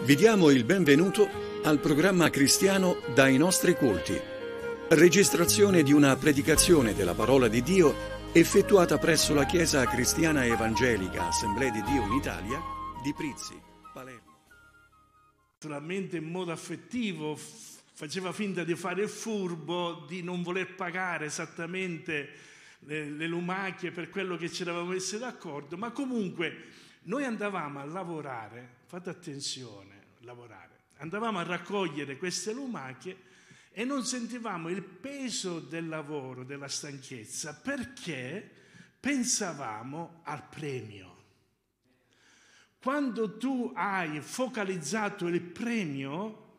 Vi diamo il benvenuto al programma cristiano Dai nostri culti. Registrazione di una predicazione della parola di Dio effettuata presso la Chiesa Cristiana Evangelica Assemblea di Dio in Italia di Prizzi, Palermo. Naturalmente in modo affettivo faceva finta di fare il furbo, di non voler pagare esattamente le, le lumacchie per quello che ci eravamo messi d'accordo, ma comunque noi andavamo a lavorare, fate attenzione, lavorare, andavamo a raccogliere queste lumache e non sentivamo il peso del lavoro, della stanchezza, perché pensavamo al premio. Quando tu hai focalizzato il premio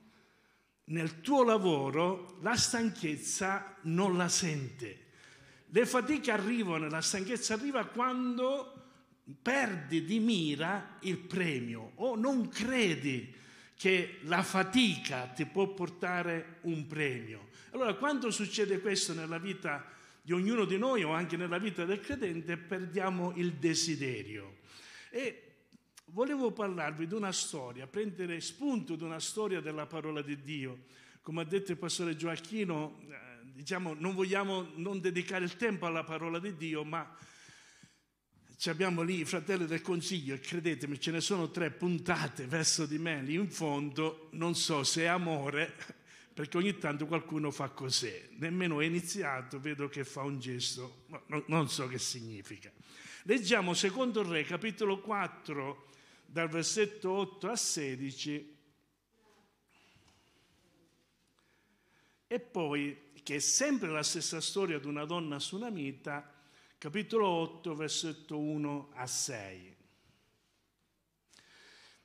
nel tuo lavoro, la stanchezza non la sente. Le fatiche arrivano, la stanchezza arriva quando perdi di mira il premio o non credi che la fatica ti può portare un premio. Allora quando succede questo nella vita di ognuno di noi o anche nella vita del credente perdiamo il desiderio. E volevo parlarvi di una storia, prendere spunto di una storia della parola di Dio. Come ha detto il pastore Gioacchino, eh, diciamo, non vogliamo non dedicare il tempo alla parola di Dio, ma abbiamo lì i fratelli del consiglio e credetemi ce ne sono tre puntate verso di me lì in fondo, non so se è amore, perché ogni tanto qualcuno fa così, nemmeno è iniziato, vedo che fa un gesto, no, non so che significa. Leggiamo secondo Re capitolo 4 dal versetto 8 a 16 e poi che è sempre la stessa storia di una donna sunamita capitolo 8, versetto 1 a 6.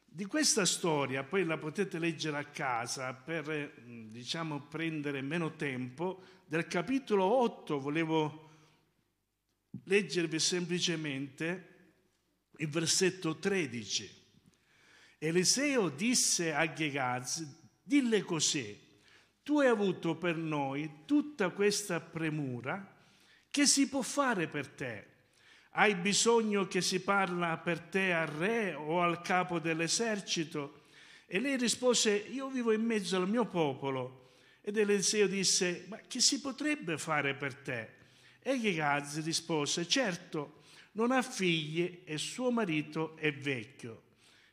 Di questa storia poi la potete leggere a casa per diciamo, prendere meno tempo. Del capitolo 8 volevo leggervi semplicemente il versetto 13. Eliseo disse a Ghegaz, dille così, tu hai avuto per noi tutta questa premura che si può fare per te? Hai bisogno che si parla per te al re o al capo dell'esercito? E lei rispose, io vivo in mezzo al mio popolo. Ed Eliseo disse, ma che si potrebbe fare per te? E Ghegazi rispose, certo, non ha figli e suo marito è vecchio.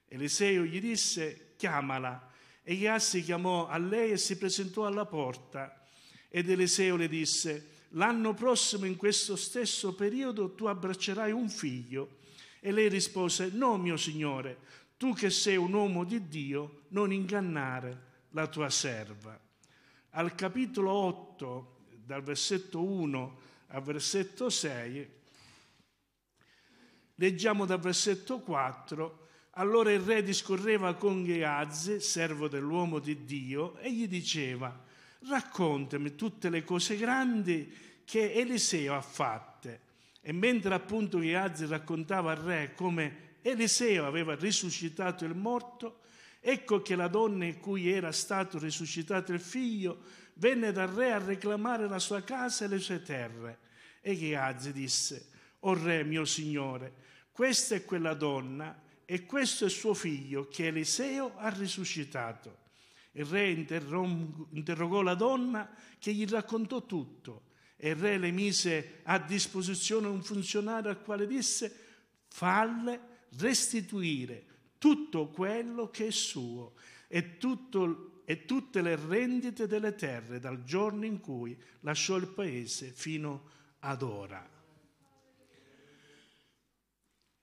Eliseo gli disse, chiamala. E Ghegazi chiamò a lei e si presentò alla porta. Ed Eliseo le disse, l'anno prossimo in questo stesso periodo tu abbraccerai un figlio. E lei rispose, no mio Signore, tu che sei un uomo di Dio, non ingannare la tua serva. Al capitolo 8, dal versetto 1 al versetto 6, leggiamo dal versetto 4, allora il re discorreva con Geazi, servo dell'uomo di Dio, e gli diceva, raccontami tutte le cose grandi che Eliseo ha fatte. E mentre appunto Gehazi raccontava al re come Eliseo aveva risuscitato il morto, ecco che la donna in cui era stato risuscitato il figlio venne dal re a reclamare la sua casa e le sue terre. E Gehazi disse, O re mio signore, questa è quella donna e questo è suo figlio che Eliseo ha risuscitato. Il re interrogò la donna che gli raccontò tutto e il re le mise a disposizione un funzionario al quale disse falle restituire tutto quello che è suo e, tutto, e tutte le rendite delle terre dal giorno in cui lasciò il paese fino ad ora.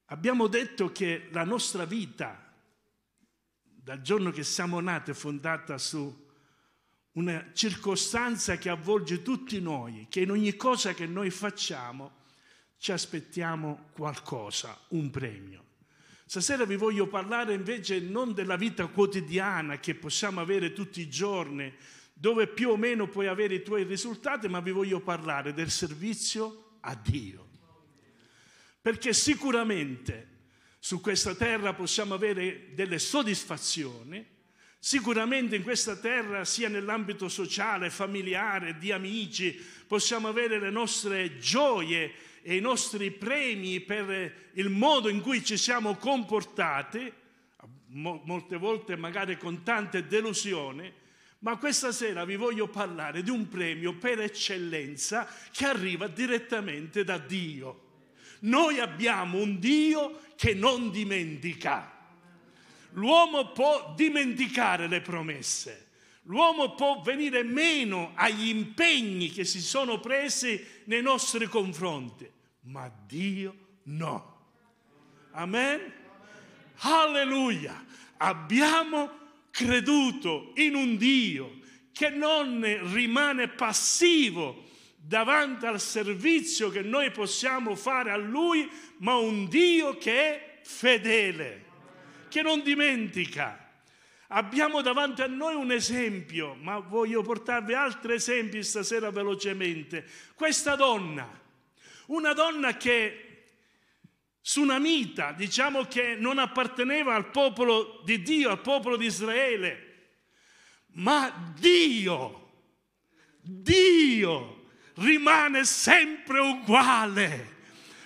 Abbiamo detto che la nostra vita dal giorno che siamo nati è fondata su una circostanza che avvolge tutti noi, che in ogni cosa che noi facciamo ci aspettiamo qualcosa, un premio. Stasera vi voglio parlare invece non della vita quotidiana che possiamo avere tutti i giorni, dove più o meno puoi avere i tuoi risultati, ma vi voglio parlare del servizio a Dio. Perché sicuramente su questa terra possiamo avere delle soddisfazioni, sicuramente in questa terra, sia nell'ambito sociale, familiare, di amici, possiamo avere le nostre gioie e i nostri premi per il modo in cui ci siamo comportati, molte volte magari con tante delusioni, ma questa sera vi voglio parlare di un premio per eccellenza che arriva direttamente da Dio. Noi abbiamo un Dio che non dimentica. L'uomo può dimenticare le promesse, l'uomo può venire meno agli impegni che si sono presi nei nostri confronti, ma Dio no. Amen? Alleluia! Abbiamo creduto in un Dio che non rimane passivo davanti al servizio che noi possiamo fare a Lui, ma un Dio che è fedele, che non dimentica. Abbiamo davanti a noi un esempio, ma voglio portarvi altri esempi stasera velocemente. Questa donna, una donna che tsunamita, diciamo che non apparteneva al popolo di Dio, al popolo di Israele, ma Dio, Dio rimane sempre uguale,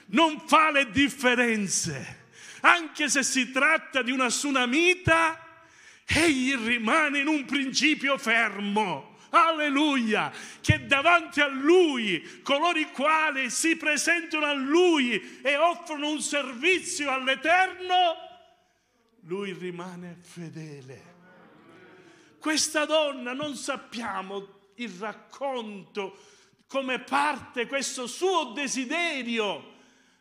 non fa le differenze. Anche se si tratta di una tsunamita, egli rimane in un principio fermo. Alleluia! Che davanti a Lui, coloro i quali si presentano a Lui e offrono un servizio all'Eterno, Lui rimane fedele. Questa donna non sappiamo il racconto come parte questo suo desiderio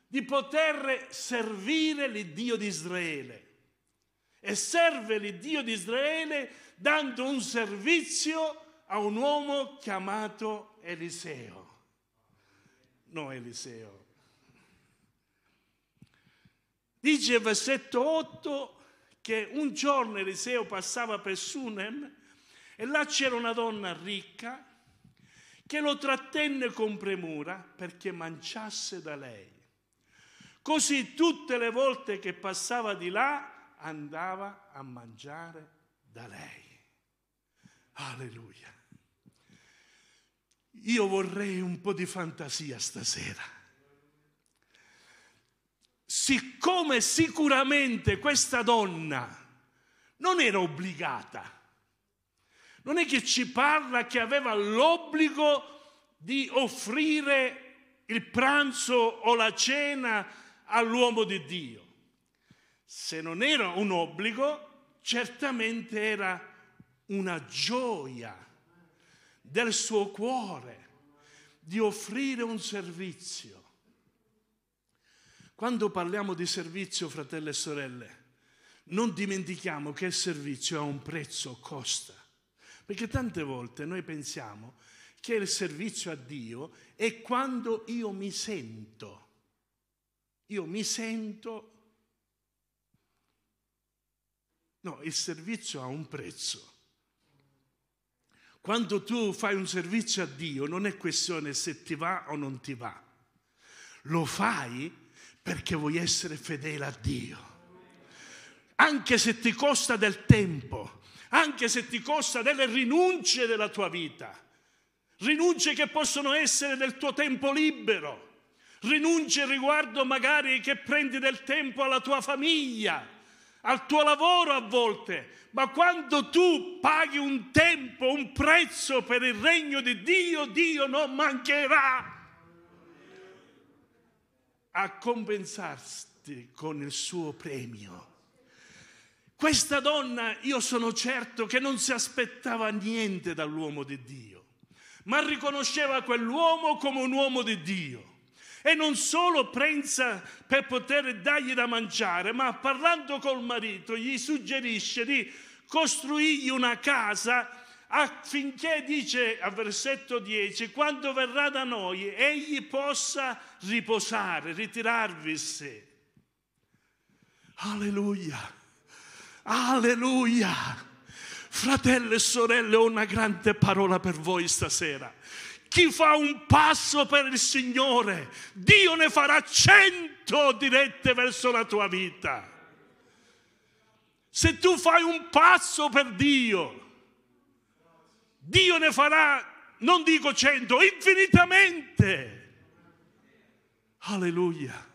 di poter servire l'Iddio di Israele. E serve l'Iddio di Israele dando un servizio a un uomo chiamato Eliseo. No, Eliseo. Dice il versetto 8 che un giorno Eliseo passava per Sunem e là c'era una donna ricca che lo trattenne con premura perché mangiasse da lei. Così tutte le volte che passava di là andava a mangiare da lei. Alleluia. Io vorrei un po' di fantasia stasera siccome sicuramente questa donna non era obbligata non è che ci parla che aveva l'obbligo di offrire il pranzo o la cena all'uomo di Dio. Se non era un obbligo, certamente era una gioia del suo cuore di offrire un servizio. Quando parliamo di servizio, fratelli e sorelle, non dimentichiamo che il servizio ha un prezzo, costa. Perché tante volte noi pensiamo che il servizio a Dio è quando io mi sento, io mi sento... No, il servizio ha un prezzo. Quando tu fai un servizio a Dio non è questione se ti va o non ti va. Lo fai perché vuoi essere fedele a Dio. Anche se ti costa del tempo anche se ti costa delle rinunce della tua vita, rinunce che possono essere del tuo tempo libero, rinunce riguardo magari che prendi del tempo alla tua famiglia, al tuo lavoro a volte, ma quando tu paghi un tempo, un prezzo per il regno di Dio, Dio non mancherà a compensarti con il suo premio. Questa donna, io sono certo che non si aspettava niente dall'uomo di Dio, ma riconosceva quell'uomo come un uomo di Dio. E non solo pensa per poter dargli da mangiare, ma parlando col marito gli suggerisce di costruirgli una casa affinché, dice al versetto 10, quando verrà da noi egli possa riposare, ritirarvisi. Alleluia! Alleluia! Fratelli e sorelle, ho una grande parola per voi stasera. Chi fa un passo per il Signore, Dio ne farà cento dirette verso la tua vita. Se tu fai un passo per Dio, Dio ne farà, non dico cento, infinitamente. Alleluia.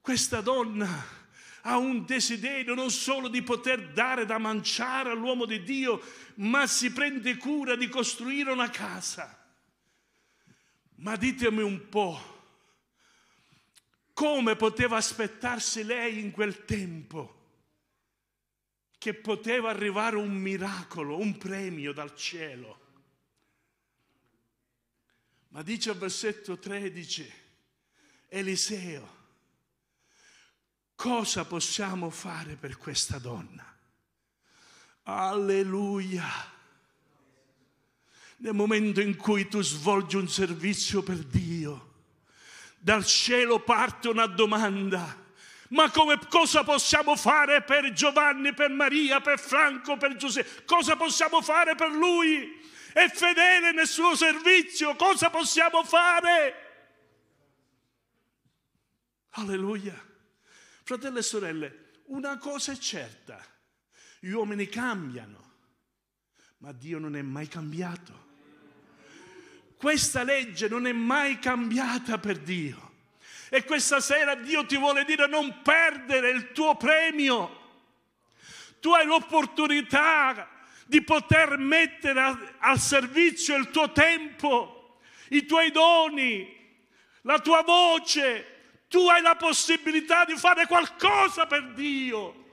Questa donna ha un desiderio non solo di poter dare da mangiare all'uomo di Dio, ma si prende cura di costruire una casa. Ma ditemi un po', come poteva aspettarsi lei in quel tempo che poteva arrivare un miracolo, un premio dal cielo? Ma dice al versetto 13, Eliseo, Cosa possiamo fare per questa donna? Alleluia! Nel momento in cui tu svolgi un servizio per Dio, dal cielo parte una domanda. Ma come, cosa possiamo fare per Giovanni, per Maria, per Franco, per Giuseppe? Cosa possiamo fare per lui? È fedele nel suo servizio, cosa possiamo fare? Alleluia. Fratelli e sorelle, una cosa è certa, gli uomini cambiano, ma Dio non è mai cambiato. Questa legge non è mai cambiata per Dio. E questa sera Dio ti vuole dire non perdere il tuo premio. Tu hai l'opportunità di poter mettere al servizio il tuo tempo, i tuoi doni, la tua voce, tu hai la possibilità di fare qualcosa per Dio.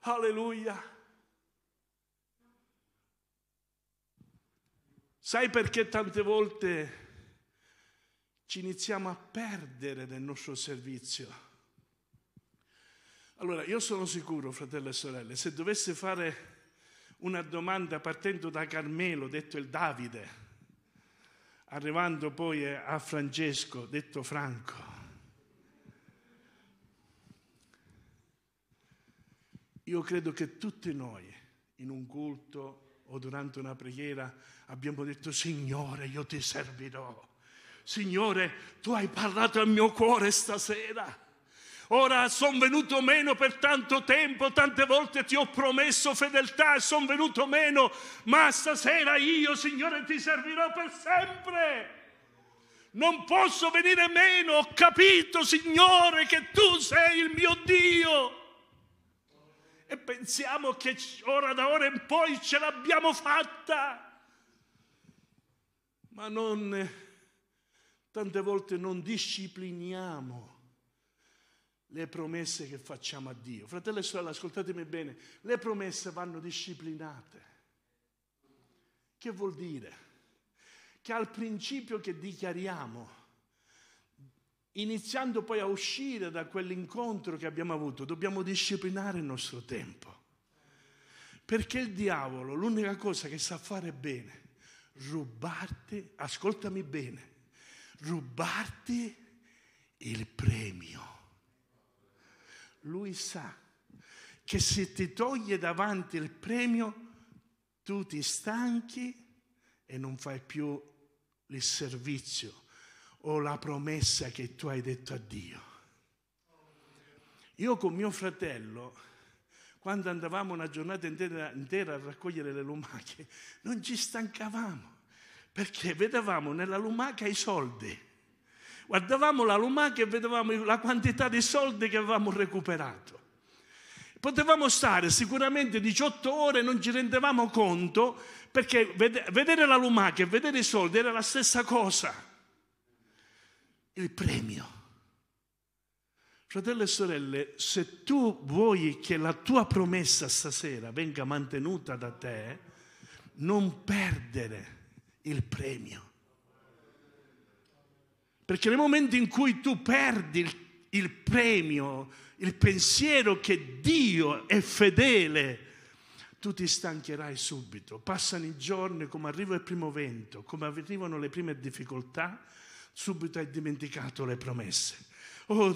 Alleluia. Sai perché tante volte ci iniziamo a perdere nel nostro servizio? Allora, io sono sicuro, fratelli e sorelle, se dovesse fare una domanda partendo da Carmelo, detto il Davide, arrivando poi a Francesco, detto Franco, Io credo che tutti noi, in un culto o durante una preghiera, abbiamo detto, Signore, io ti servirò. Signore, tu hai parlato al mio cuore stasera. Ora sono venuto meno per tanto tempo, tante volte ti ho promesso fedeltà e sono venuto meno, ma stasera io, Signore, ti servirò per sempre. Non posso venire meno, ho capito, Signore, che tu sei il mio Dio e pensiamo che ora da ora in poi ce l'abbiamo fatta. Ma non, eh, tante volte non discipliniamo le promesse che facciamo a Dio. Fratello e sorella, ascoltatemi bene, le promesse vanno disciplinate. Che vuol dire? Che al principio che dichiariamo, iniziando poi a uscire da quell'incontro che abbiamo avuto, dobbiamo disciplinare il nostro tempo. Perché il diavolo, l'unica cosa che sa fare bene, rubarti, ascoltami bene, rubarti il premio. Lui sa che se ti toglie davanti il premio, tu ti stanchi e non fai più il servizio o la promessa che tu hai detto a Dio. Io con mio fratello, quando andavamo una giornata intera, intera a raccogliere le lumache, non ci stancavamo, perché vedevamo nella lumaca i soldi. Guardavamo la lumaca e vedevamo la quantità di soldi che avevamo recuperato. Potevamo stare sicuramente 18 ore, e non ci rendevamo conto, perché vedere la lumaca e vedere i soldi era la stessa cosa il premio. Fratelli e sorelle, se tu vuoi che la tua promessa stasera venga mantenuta da te, non perdere il premio. Perché nel momento in cui tu perdi il, il premio, il pensiero che Dio è fedele, tu ti stancherai subito. Passano i giorni come arriva il primo vento, come arrivano le prime difficoltà, subito hai dimenticato le promesse. Oh,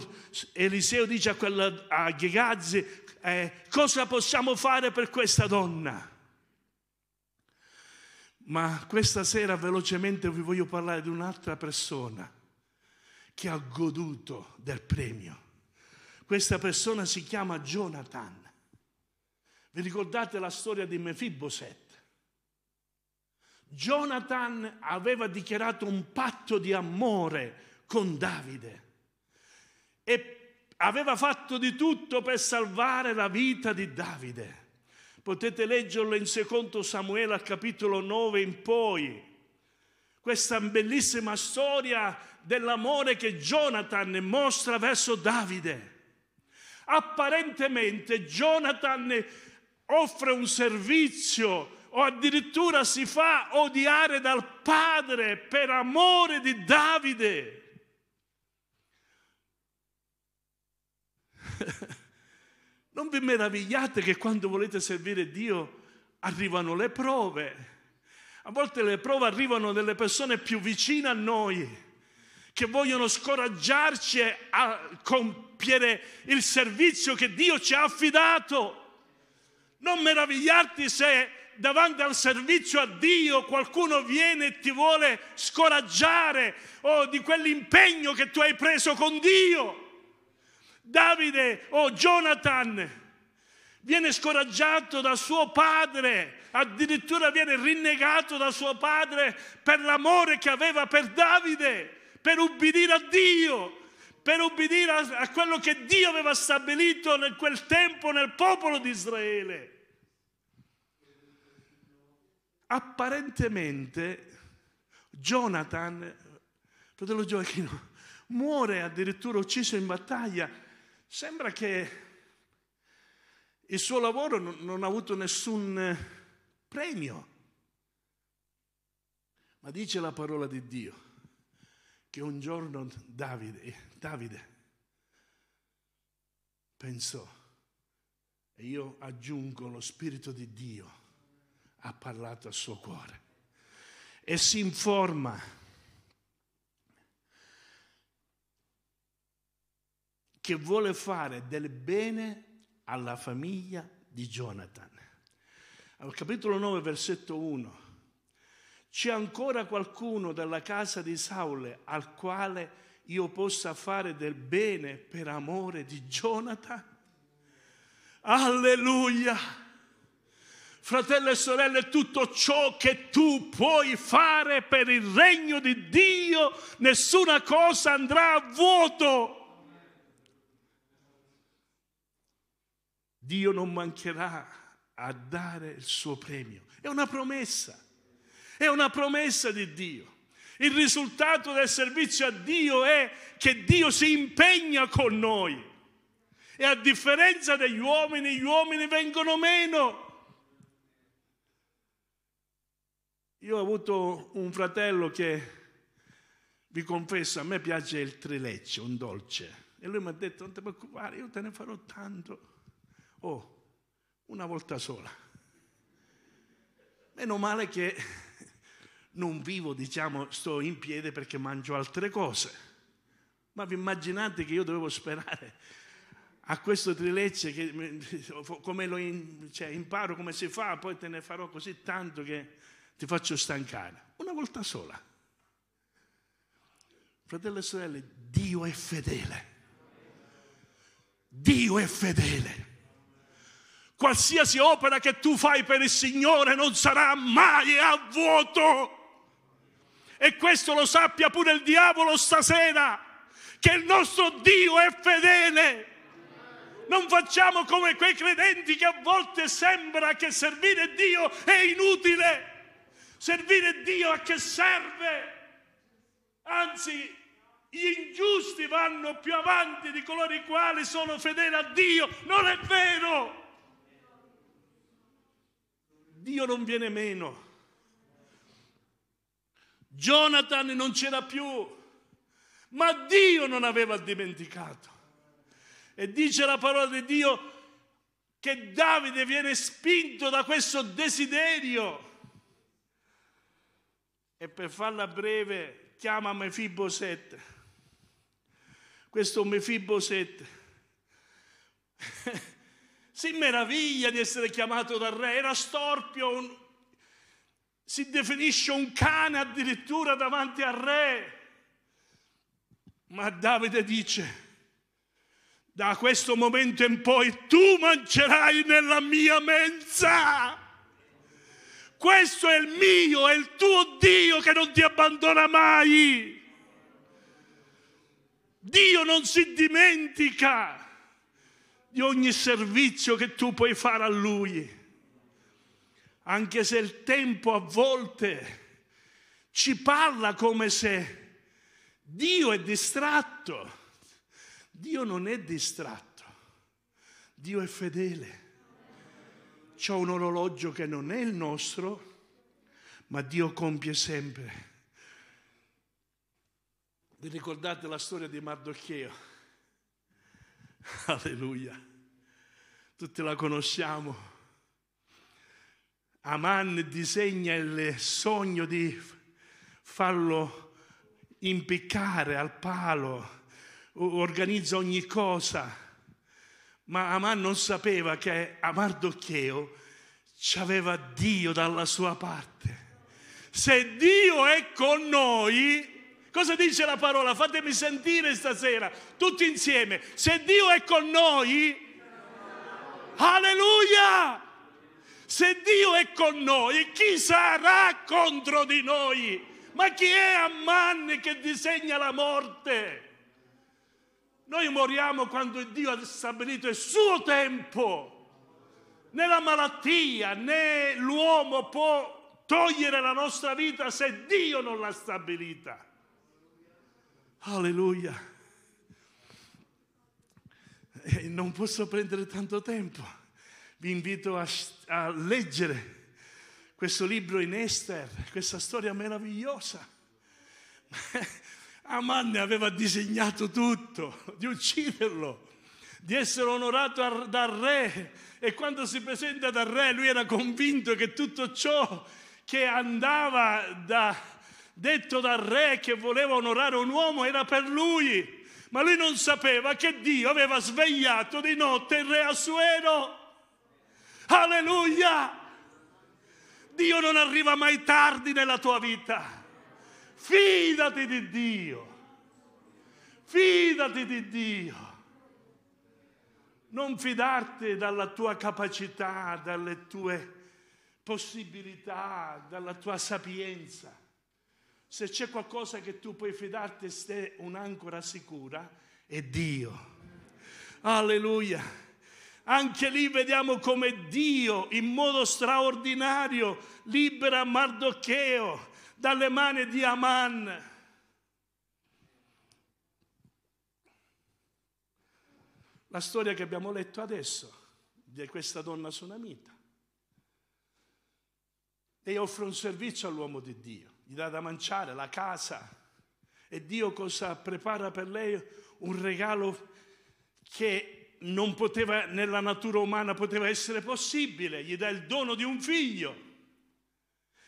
Eliseo dice a, quella, a Ghegazzi, eh, cosa possiamo fare per questa donna? Ma questa sera velocemente vi voglio parlare di un'altra persona che ha goduto del premio. Questa persona si chiama Jonathan. Vi ricordate la storia di Mefiboset? Jonathan aveva dichiarato un patto di amore con Davide e aveva fatto di tutto per salvare la vita di Davide. Potete leggerlo in secondo Samuele al capitolo 9 in poi. Questa bellissima storia dell'amore che Jonathan mostra verso Davide. Apparentemente Jonathan offre un servizio o addirittura si fa odiare dal padre per amore di Davide. Non vi meravigliate che quando volete servire Dio arrivano le prove. A volte le prove arrivano delle persone più vicine a noi che vogliono scoraggiarci a compiere il servizio che Dio ci ha affidato. Non meravigliarti se davanti al servizio a Dio qualcuno viene e ti vuole scoraggiare o oh, di quell'impegno che tu hai preso con Dio. Davide o oh, Jonathan viene scoraggiato da suo padre, addirittura viene rinnegato da suo padre per l'amore che aveva per Davide, per ubbidire a Dio, per ubbidire a, a quello che Dio aveva stabilito nel quel tempo nel popolo di Israele apparentemente Jonathan, fratello Gioacchino, muore addirittura ucciso in battaglia. Sembra che il suo lavoro non ha avuto nessun eh, premio. Ma dice la parola di Dio che un giorno Davide, Davide pensò, e io aggiungo lo Spirito di Dio ha parlato al suo cuore e si informa. che vuole fare del bene alla famiglia di Jonathan. Al capitolo 9, versetto 1. C'è ancora qualcuno dalla casa di Saul al quale io possa fare del bene per amore di Jonathan? Alleluia! fratelli e sorelle, tutto ciò che tu puoi fare per il regno di Dio, nessuna cosa andrà a vuoto. Dio non mancherà a dare il suo premio. È una promessa, è una promessa di Dio. Il risultato del servizio a Dio è che Dio si impegna con noi. E a differenza degli uomini, gli uomini vengono meno. Io ho avuto un fratello che vi confesso, a me piace il trileccio, un dolce. E lui mi ha detto, non ti preoccupare, io te ne farò tanto. Oh, una volta sola. Meno male che non vivo, diciamo, sto in piedi perché mangio altre cose. Ma vi immaginate che io dovevo sperare a questo trilecce, come lo in, cioè, imparo come si fa, poi te ne farò così tanto che ti faccio stancare. Una volta sola. Fratelli e sorelle, Dio è fedele. Dio è fedele. Qualsiasi opera che tu fai per il Signore non sarà mai a vuoto. E questo lo sappia pure il diavolo stasera, che il nostro Dio è fedele. Non facciamo come quei credenti che a volte sembra che servire Dio è inutile. Servire Dio a che serve? Anzi, gli ingiusti vanno più avanti di coloro i quali sono fedeli a Dio. Non è vero! Dio non viene meno. Jonathan non c'era più, ma Dio non aveva dimenticato. E dice la parola di Dio che Davide viene spinto da questo desiderio e per farla breve chiama Mefiboset. Questo Mefiboset si meraviglia di essere chiamato dal re, era storpio, un... si definisce un cane addirittura davanti al re. Ma Davide dice, da questo momento in poi tu mangerai nella mia mensa. Questo è il mio, è il tuo Dio che non ti abbandona mai. Dio non si dimentica di ogni servizio che tu puoi fare a Lui, anche se il tempo a volte ci parla come se Dio è distratto. Dio non è distratto, Dio è fedele c'è un orologio che non è il nostro, ma Dio compie sempre. Vi ricordate la storia di Mardocheo? Alleluia. Tutti la conosciamo. Aman disegna il sogno di farlo impiccare al palo, organizza ogni cosa ma Aman non sapeva che a Mardocheo ci aveva Dio dalla sua parte. Se Dio è con noi, cosa dice la parola? Fatemi sentire stasera, tutti insieme. Se Dio è con noi, alleluia! Se Dio è con noi, chi sarà contro di noi? Ma chi è Amman che disegna la morte? Noi moriamo quando Dio ha stabilito il suo tempo. Né la malattia né l'uomo può togliere la nostra vita se Dio non l'ha stabilita. Alleluia. E non posso prendere tanto tempo. Vi invito a, a leggere questo libro in Esther, questa storia meravigliosa. Amanne aveva disegnato tutto, di ucciderlo, di essere onorato dal re e quando si presenta dal re lui era convinto che tutto ciò che andava da, detto dal re che voleva onorare un uomo era per lui, ma lui non sapeva che Dio aveva svegliato di notte il re Assuero. Alleluia! Dio non arriva mai tardi nella tua vita. Fidati di Dio. Fidati di Dio. Non fidarti dalla tua capacità, dalle tue possibilità, dalla tua sapienza. Se c'è qualcosa che tu puoi fidarti, se un'ancora sicura, è Dio. Alleluia. Anche lì vediamo come Dio in modo straordinario libera Mardocheo dalle mani di Aman. La storia che abbiamo letto adesso di questa donna sunamita. Lei offre un servizio all'uomo di Dio, gli dà da mangiare, la casa. E Dio cosa prepara per lei? Un regalo che non poteva, nella natura umana poteva essere possibile. Gli dà il dono di un figlio.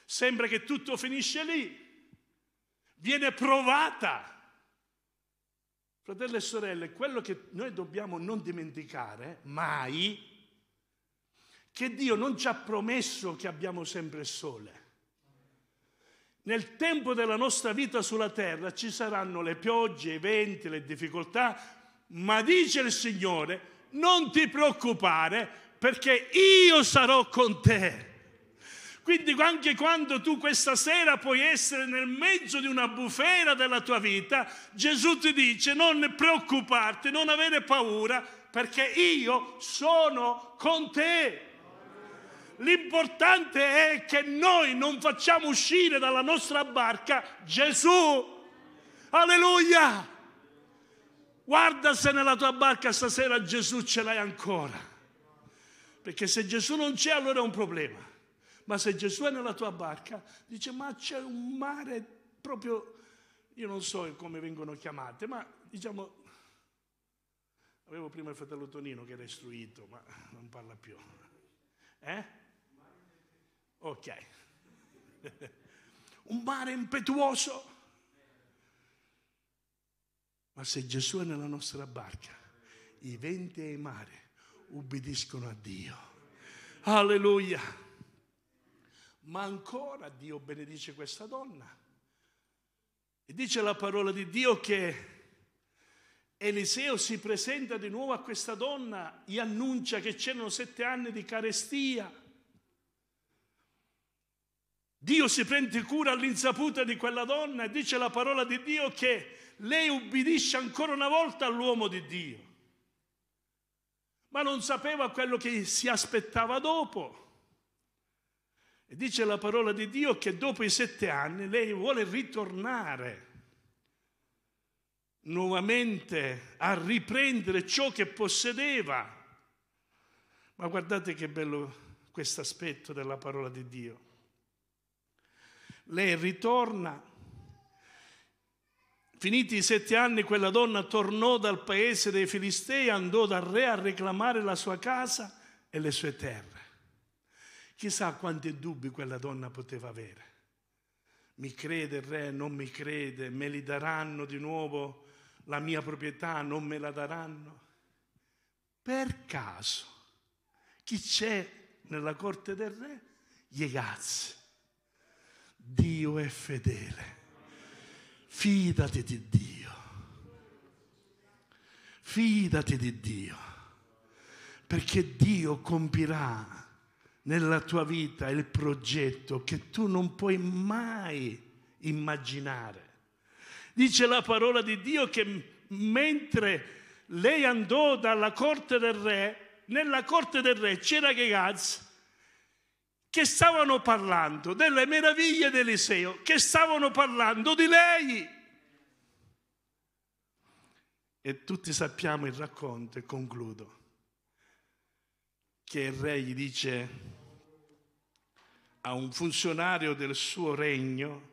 Sembra che tutto finisce lì. Viene provata. Fratelli e sorelle, quello che noi dobbiamo non dimenticare mai che Dio non ci ha promesso che abbiamo sempre il sole. Nel tempo della nostra vita sulla terra ci saranno le piogge, i venti, le difficoltà, ma dice il Signore, non ti preoccupare perché io sarò con te. Quindi anche quando tu questa sera puoi essere nel mezzo di una bufera della tua vita, Gesù ti dice non preoccuparti, non avere paura, perché io sono con te. L'importante è che noi non facciamo uscire dalla nostra barca Gesù. Alleluia! Guarda se nella tua barca stasera Gesù ce l'hai ancora. Perché se Gesù non c'è allora è un problema. Ma se Gesù è nella tua barca, dice, ma c'è un mare proprio, io non so come vengono chiamate, ma diciamo, avevo prima il fratello Tonino che era istruito, ma non parla più. Eh? Ok. un mare impetuoso. Ma se Gesù è nella nostra barca, i venti e i mari ubbidiscono a Dio. Alleluia. Ma ancora Dio benedice questa donna. E dice la parola di Dio che Eliseo si presenta di nuovo a questa donna, gli annuncia che c'erano sette anni di carestia. Dio si prende cura all'insaputa di quella donna e dice la parola di Dio che lei ubbidisce ancora una volta all'uomo di Dio, ma non sapeva quello che si aspettava dopo. E dice la parola di Dio che dopo i sette anni lei vuole ritornare nuovamente a riprendere ciò che possedeva. Ma guardate che bello questo aspetto della parola di Dio. Lei ritorna, finiti i sette anni, quella donna tornò dal paese dei Filistei, andò dal re a reclamare la sua casa e le sue terre. Chissà quanti dubbi quella donna poteva avere. Mi crede il re, non mi crede, me li daranno di nuovo la mia proprietà, non me la daranno. Per caso, chi c'è nella corte del re? Iegaz. Dio è fedele. Fidati di Dio. Fidati di Dio. Perché Dio compirà nella tua vita il progetto che tu non puoi mai immaginare. Dice la parola di Dio che mentre lei andò dalla corte del re, nella corte del re c'era Gegaz che stavano parlando delle meraviglie di che stavano parlando di lei. E tutti sappiamo il racconto, e concludo che il re gli dice a un funzionario del suo regno,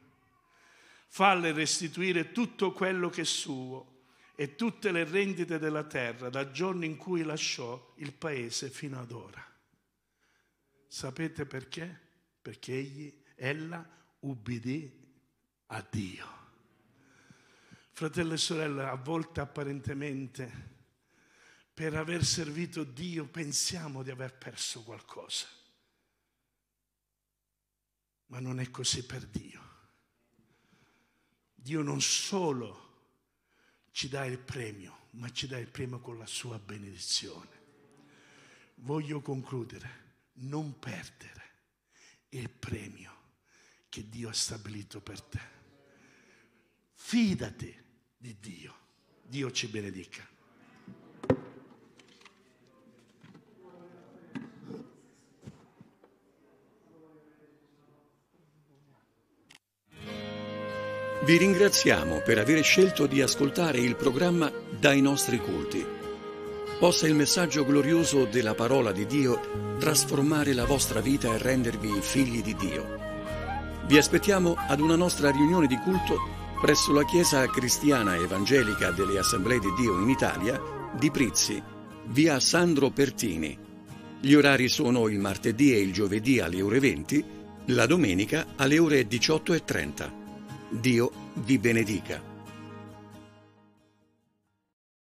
falle restituire tutto quello che è suo e tutte le rendite della terra dal giorno in cui lasciò il paese fino ad ora. Sapete perché? Perché egli, ella, ubbidì a Dio. Fratello e sorella, a volte apparentemente per aver servito Dio pensiamo di aver perso qualcosa. Ma non è così per Dio. Dio non solo ci dà il premio, ma ci dà il premio con la sua benedizione. Voglio concludere, non perdere il premio che Dio ha stabilito per te. Fidati di Dio. Dio ci benedica. Vi ringraziamo per aver scelto di ascoltare il programma Dai nostri culti. Possa il messaggio glorioso della parola di Dio trasformare la vostra vita e rendervi figli di Dio. Vi aspettiamo ad una nostra riunione di culto presso la Chiesa Cristiana Evangelica delle Assemblee di Dio in Italia di Prizzi, via Sandro Pertini. Gli orari sono il martedì e il giovedì alle ore 20, la domenica alle ore 18.30. Dio vi benedica.